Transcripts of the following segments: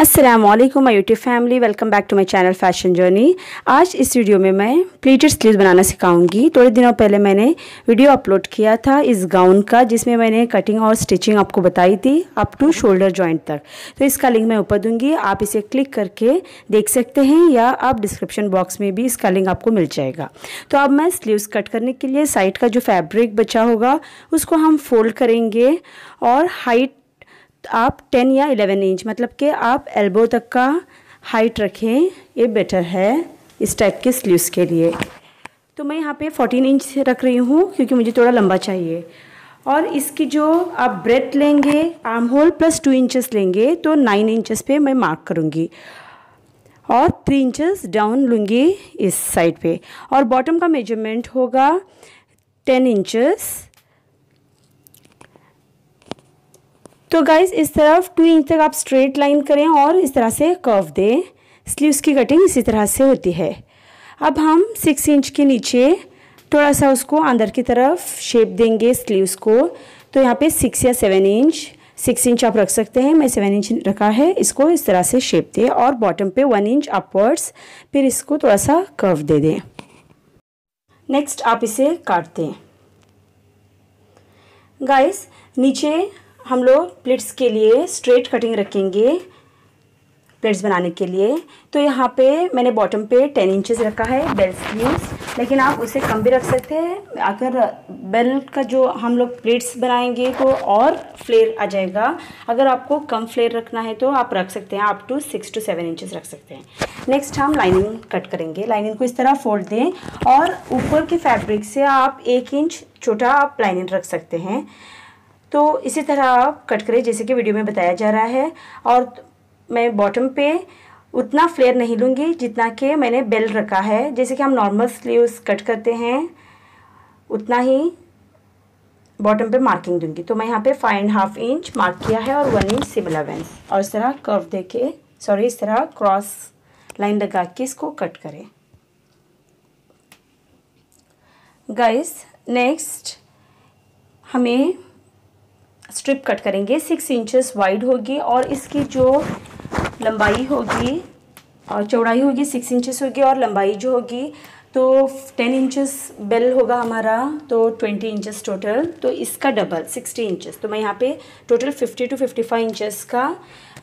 Aslam my YouTube family welcome back to my channel fashion journey आज इस video में मैं प्लीटेड स्लीव बनाना सिखाऊंगी थोड़े दिनों पहले मैंने वीडियो अपलोड किया था इस गाउन का जिसमें मैंने कटिंग और स्टिचिंग आपको बताई थी अप टू शोल्डर जॉइंट तक तो इसका लिंक मैं ऊपर दूंगी आप इसे क्लिक करके देख सकते हैं या आप डिस्क्रिप्शन बॉक्स में भी इसका लिंक आपको मिल जाएगा तो अब मैं स्लीव्स कट करने के लिए साइड का जो फैब्रिक बचा होगा उसको हम फोल्ड करेंगे और हाइट आप टेन या इलेवन इंच मतलब कि आप एल्बो तक का हाइट रखें ये बेटर है इस टाइप के स्लीव्स के लिए तो मैं यहाँ पे 14 इंच रख रही हूँ क्योंकि मुझे थोड़ा लंबा चाहिए और इसकी जो आप ब्रेथ लेंगे armhole plus two inches लेंगे तो नाइन इंचेस पे मैं मार्क करूँगी और थ्री इंचेस डाउन लूँगी इस साइड पे और बॉटम का मेजरमेंट होगा टेन इंचेस तो गाइज इस तरफ टू इंच तक आप स्ट्रेट लाइन करें और इस तरह से कर्व दें इसलिए की कटिंग इसी तरह से होती है अब हम सिक्स इंच के नीचे थोड़ा सा उसको अंदर की तरफ शेप देंगे स्लीव्स को तो यहाँ पे सिक्स या सेवन इंच सिक्स इंच आप रख सकते हैं मैं सेवन इंच रखा है इसको इस तरह से शेप दें और बॉटम पे वन इंच अपवर्ड्स फिर इसको थोड़ा सा कर्व दे दें नेक्स्ट आप इसे काट दें गाइस नीचे हम लोग प्लेट्स के लिए स्ट्रेट कटिंग रखेंगे प्लेट्स बनाने के लिए तो यहाँ पे मैंने बॉटम पे टेन इंचेस रखा है बेल स्लीव्स लेकिन आप उसे कम भी रख सकते हैं अगर बेल का जो हम लोग प्लेट्स बनाएंगे तो और फ्लेयर आ जाएगा अगर आपको कम फ्लेयर रखना है तो आप रख सकते हैं आप two six two seven inches रख सकते हैं नेक्स्ट हम लाइनिंग कट करेंगे लाइनिंग को इस तरह फोल्ड दें और ऊपर के फैब्रिक से आप एक इंच छोटा आप लाइनिंग रख सकते हैं तो इसी तरह आप कट करें जैसे कि वीडियो में बताया जा रहा है और मैं बॉटम पे उतना फ्लेयर नहीं लूँगी जितना कि मैंने बेल रखा है जैसे कि हम नॉर्मल स्लीव्स कट करते हैं उतना ही बॉटम पे मार्किंग दूंगी तो मैं यहाँ पे five and half inch mark किया है और वन इंच सिम अलेवेंस और इस तरह कर्व दे के सॉरी इस तरह क्रॉस लाइन लगा के इसको कट करें गाइस नेक्स्ट हमें स्ट्रिप कट करेंगे सिक्स इंचेस वाइड होगी और इसकी जो लंबाई होगी और चौड़ाई होगी सिक्स इंचेस होगी और लंबाई जो होगी तो टेन इंचेस बेल होगा हमारा तो ट्वेंटी इंचेस टोटल तो इसका डबल सिक्सटी इंचेस तो मैं यहाँ पे total fifty two fifty five inches का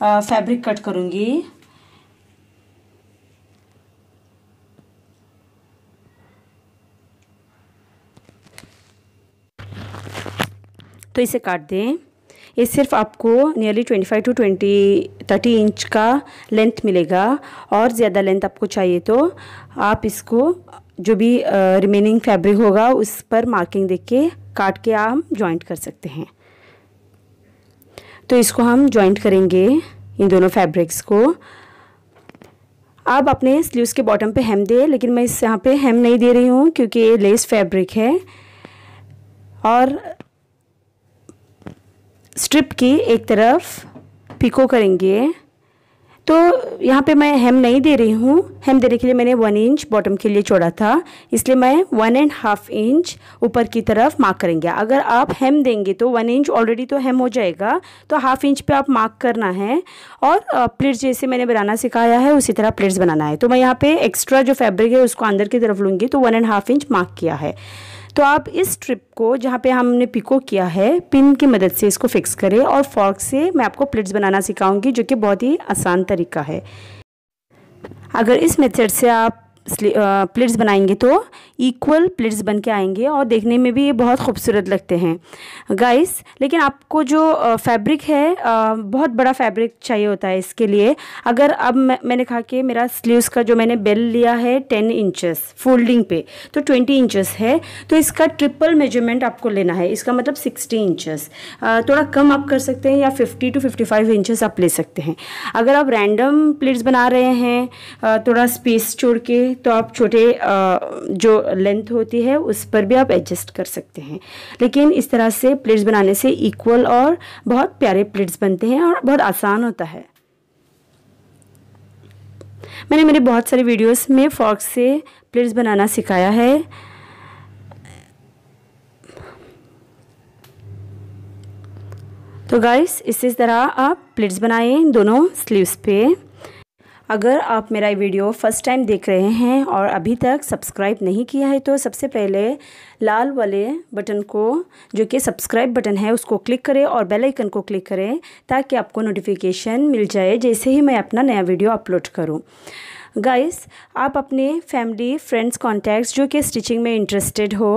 फैब्रिक कट करूँगी तो इसे काट दें ये सिर्फ आपको नियरली 25 टू 20 30 इंच का लेंथ मिलेगा और ज़्यादा लेंथ आपको चाहिए तो आप इसको जो भी रिमेनिंग फैब्रिक होगा उस पर मार्किंग देख के काट के आप जॉइंट कर सकते हैं तो इसको हम जॉइंट करेंगे इन दोनों फैब्रिक्स को आप अपने स्लीव्स के बॉटम पे हेम दे लेकिन मैं इस यहाँ पे हेम नहीं दे रही हूँ क्योंकि ये लेस फैब्रिक है और स्ट्रिप की एक तरफ पिको करेंगे तो यहाँ पे मैं हेम नहीं दे रही हूँ हेम देने के लिए मैंने वन इंच बॉटम के लिए छोड़ा था इसलिए मैं वन एंड हाफ इंच ऊपर की तरफ मार्क करेंगे अगर आप हेम देंगे तो वन इंच ऑलरेडी तो हेम हो जाएगा तो हाफ इंच पे आप मार्क करना है और प्लेट्स जैसे मैंने बनाना सिखाया है उसी तरह प्लेट्स बनाना है तो मैं यहाँ पर एक्स्ट्रा जो फैब्रिक है उसको अंदर की तरफ लूँगी तो one and half inch mark किया है तो आप इस स्ट्रिप को जहाँ पे हमने पिको किया है पिन की मदद से इसको फिक्स करें और फॉर्क से मैं आपको प्लेट्स बनाना सिखाऊंगी जो कि बहुत ही आसान तरीका है अगर इस मेथड से आप प्लेट्स बनाएंगे तो इक्वल प्लेट्स बन के आएंगे और देखने में भी ये बहुत खूबसूरत लगते हैं गाइस लेकिन आपको जो फैब्रिक है बहुत बड़ा फैब्रिक चाहिए होता है इसके लिए अगर अब मैंने कहा कि मेरा स्लीव्स का जो मैंने बेल लिया है टेन इंचेस फोल्डिंग पे तो ट्वेंटी इंचेस है तो इसका ट्रिपल मेजरमेंट आपको लेना है इसका मतलब सिक्सटी इंचेस थोड़ा कम आप कर सकते हैं या fifty two fifty five inches आप ले सकते हैं अगर आप रैंडम प्लेट्स बना रहे हैं थोड़ा स्पेस छोड़ के तो आप छोटे जो लेंथ होती है उस पर भी आप एडजस्ट कर सकते हैं लेकिन इस तरह से प्लेट्स बनाने से इक्वल और बहुत प्यारे प्लेट्स बनते हैं और बहुत आसान होता है मैंने मेरे बहुत सारे वीडियोस में फॉर्क से प्लेट्स बनाना सिखाया है तो गाइस इसी तरह आप प्लेट्स बनाएं दोनों स्लीव्स पे अगर आप मेरा वीडियो फ़र्स्ट टाइम देख रहे हैं और अभी तक सब्सक्राइब नहीं किया है तो सबसे पहले लाल वाले बटन को जो कि सब्सक्राइब बटन है उसको क्लिक करें और बेल आइकन को क्लिक करें ताकि आपको नोटिफिकेशन मिल जाए जैसे ही मैं अपना नया वीडियो अपलोड करूँ गाइस आप अपने फैमिली फ्रेंड्स कॉन्टैक्ट्स जो कि स्टिचिंग में इंटरेस्टेड हो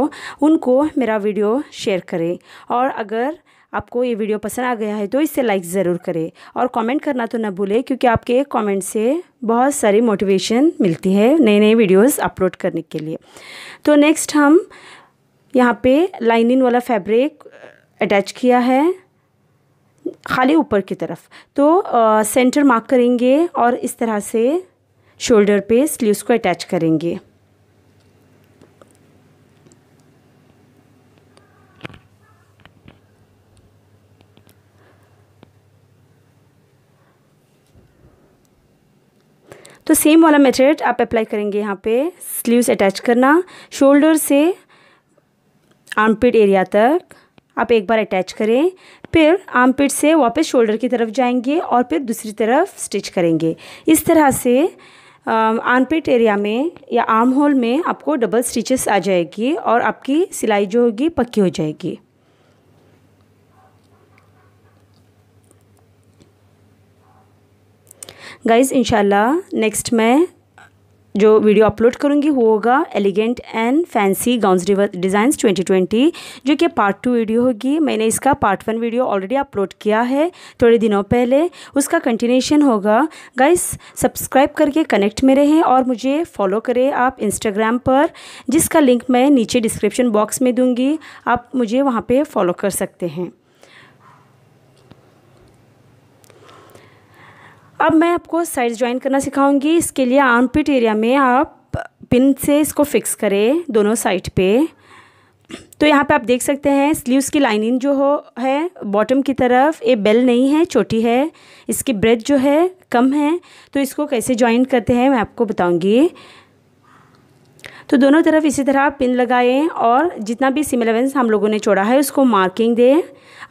उनको मेरा वीडियो शेयर करें और अगर आपको ये वीडियो पसंद आ गया है तो इसे लाइक ज़रूर करें और कमेंट करना तो ना भूलें क्योंकि आपके एक कमेंट से बहुत सारी मोटिवेशन मिलती है नए नई वीडियोस अपलोड करने के लिए तो नेक्स्ट हम यहाँ पे लाइनिंग वाला फैब्रिक अटैच uh, किया है खाली ऊपर की तरफ तो आ, सेंटर मार्क करेंगे और इस तरह से शोल्डर पे स्लीव्स को अटैच करेंगे तो सेम वाला मेथड आप अप्लाई करेंगे यहाँ पे स्लीव्स अटैच करना शोल्डर से आर्मपिट एरिया तक आप एक बार अटैच करें फिर आर्मपिट से वापस शोल्डर की तरफ जाएंगे और फिर दूसरी तरफ स्टिच करेंगे इस तरह से आर्मपिट एरिया में या आर्म होल में आपको डबल स्टिचेस आ जाएगी और आपकी सिलाई जो होगी पक्की हो जाएगी गाइज़ इन नेक्स्ट मैं जो वीडियो अपलोड करूँगी वो होगा elegant and fancy gowns designs 2020 जो कि पार्ट टू वीडियो होगी मैंने इसका part one video already upload किया है थोड़े दिनों पहले उसका कंटिन्यूशन होगा गाइस सब्सक्राइब करके कनेक्ट में रहें और मुझे फॉलो करें आप इंस्टाग्राम पर जिसका लिंक मैं नीचे डिस्क्रिप्शन बॉक्स में दूँगी आप मुझे वहाँ पर फॉलो कर सकते हैं अब मैं आपको साइड ज्वाइन करना सिखाऊंगी इसके लिए आर्मपिट एरिया में आप पिन से इसको फिक्स करें दोनों साइड पे तो यहाँ पे आप देख सकते हैं स्लीव्स की लाइनिंग जो हो है बॉटम की तरफ ये बेल नहीं है छोटी है इसकी ब्रेथ जो है कम है तो इसको कैसे ज्वाइन करते हैं मैं आपको बताऊँगी तो दोनों तरफ इसी तरह पिन लगाएं और जितना भी सिम अलेवेंस हम लोगों ने छोड़ा है उसको मार्किंग दें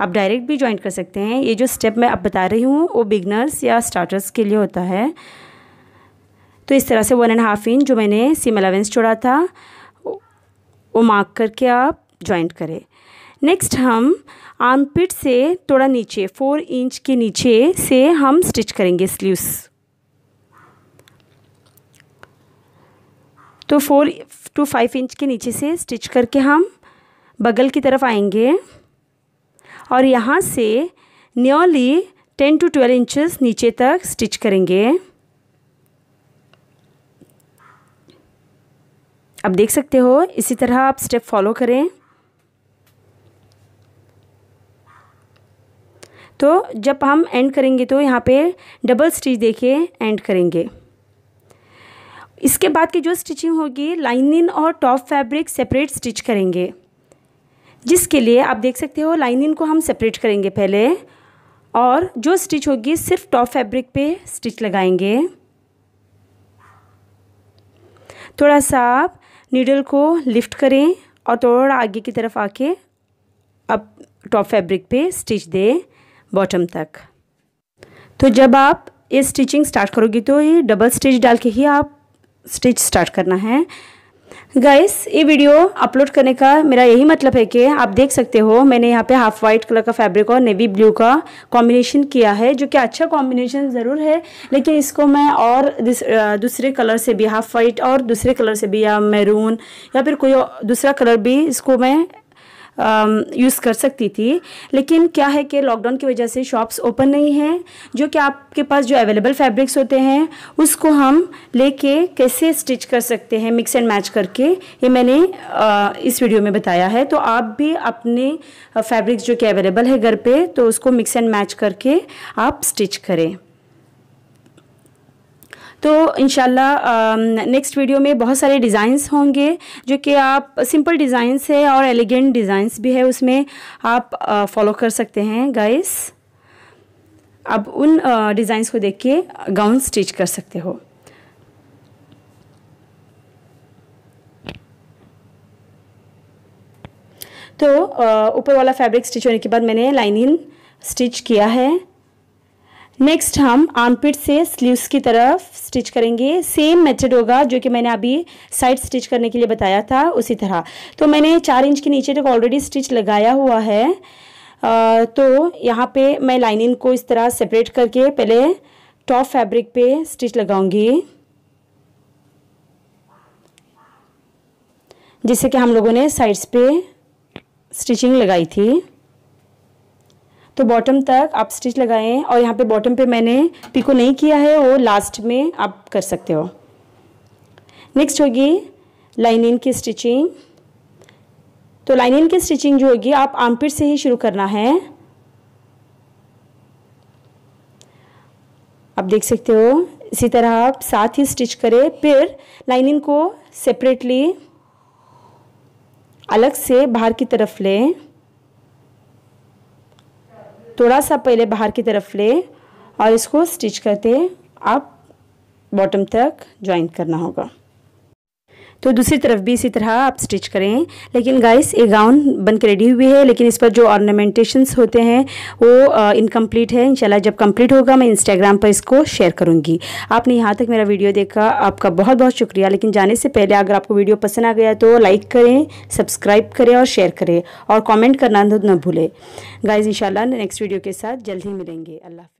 आप डायरेक्ट भी ज्वाइंट कर सकते हैं ये जो स्टेप मैं अब बता रही हूँ वो बिगनर्स या स्टार्टर्स के लिए होता है तो इस तरह से वन एंड हाफ इंच जो मैंने सिम अलेवेंस छोड़ा था वो मार्क करके आप ज्वाइंट करें नेक्स्ट हम आर्मपिट से थोड़ा नीचे फोर इंच के नीचे से हम स्टिच करेंगे स्लीव्स तो फोर टू फाइव इंच के नीचे से स्टिच करके हम बगल की तरफ आएंगे और यहाँ से nearly ten to twelve inches नीचे तक स्टिच करेंगे अब देख सकते हो इसी तरह आप स्टेप फॉलो करें तो जब हम एंड करेंगे तो यहाँ पे डबल स्टिच देके एंड करेंगे इसके बाद की जो स्टिचिंग होगी लाइनिन और टॉप फैब्रिक सेपरेट स्टिच करेंगे जिसके लिए आप देख सकते हो लाइनिन को हम सेपरेट करेंगे पहले और जो स्टिच होगी सिर्फ टॉप फैब्रिक पे स्टिच लगाएंगे थोड़ा सा आप नीडल को लिफ्ट करें और थोड़ा आगे की तरफ आके अब टॉप फैब्रिक पे स्टिच दें बॉटम तक तो जब आप ये स्टिचिंग स्टार्ट करोगे तो ये डबल स्टिच डाल के ही आप स्टिच स्टार्ट करना है गाइस ये वीडियो अपलोड करने का मेरा यही मतलब है कि आप देख सकते हो मैंने यहाँ पे हाफ वाइट कलर का फैब्रिक और नेवी ब्लू का कॉम्बिनेशन किया है जो कि अच्छा कॉम्बिनेशन ज़रूर है लेकिन इसको मैं और दूसरे कलर से भी हाफ वाइट और दूसरे कलर से भी या मैरून या फिर कोई दूसरा कलर भी इसको मैं यूज़ um, कर सकती थी लेकिन क्या है कि लॉकडाउन की वजह से शॉप्स ओपन नहीं हैं जो कि आपके पास जो अवेलेबल फैब्रिक्स होते हैं उसको हम लेके कैसे स्टिच कर सकते हैं मिक्स एंड मैच करके ये मैंने uh, इस वीडियो में बताया है तो आप भी अपने फैब्रिक्स uh, जो कि अवेलेबल है घर पे तो उसको मिक्स एंड मैच करके आप स्टिच करें तो इन नेक्स्ट वीडियो में बहुत सारे डिज़ाइंस होंगे जो कि आप सिंपल डिज़ाइंस है और एलिगेंट डिज़ाइंस भी है उसमें आप फॉलो कर सकते हैं गाइस आप उन डिज़ाइंस को देख के गाउन स्टिच कर सकते हो तो ऊपर वाला फैब्रिक स्टिच होने के बाद मैंने लाइनिंग स्टिच किया है नेक्स्ट हम आर्मपिट से स्लीव्स की तरफ स्टिच करेंगे सेम मेथड होगा जो कि मैंने अभी साइड स्टिच करने के लिए बताया था उसी तरह तो मैंने चार इंच के नीचे तक ऑलरेडी स्टिच लगाया हुआ है आ, तो यहाँ पे मैं लाइनिंग को इस तरह सेपरेट करके पहले टॉप फैब्रिक पे स्टिच लगाऊंगी जिससे कि हम लोगों ने साइड्स पे स्टिचिंग लगाई थी तो बॉटम तक आप स्टिच लगाएं और यहाँ पे बॉटम पे मैंने पिको नहीं किया है वो लास्ट में आप कर सकते हो नेक्स्ट होगी लाइनिंग की स्टिचिंग तो लाइनिंग की स्टिचिंग जो होगी आप आमपिट से ही शुरू करना है आप देख सकते हो इसी तरह आप साथ ही स्टिच करें फिर लाइनिंग को सेपरेटली अलग से बाहर की तरफ लें थोड़ा सा पहले बाहर की तरफ ले और इसको स्टिच करते आप बॉटम तक ज्वाइन करना होगा तो दूसरी तरफ भी इसी तरह आप स्टिच करें लेकिन गाइस ये गाउन बन के रेडी हुई है लेकिन इस पर जो ऑर्नामेंटेशंस होते हैं वो इनकम्प्लीट है इंशाल्लाह जब कंप्लीट होगा मैं इंस्टाग्राम पर इसको शेयर करूँगी आपने यहाँ तक मेरा वीडियो देखा आपका बहुत बहुत शुक्रिया लेकिन जाने से पहले अगर आपको वीडियो पसंद आ गया तो लाइक करें सब्सक्राइब करें और शेयर करें और कॉमेंट करना न भूलें गाइज़ इन नेक्स्ट वीडियो के साथ जल्द ही मिलेंगे अल्लाह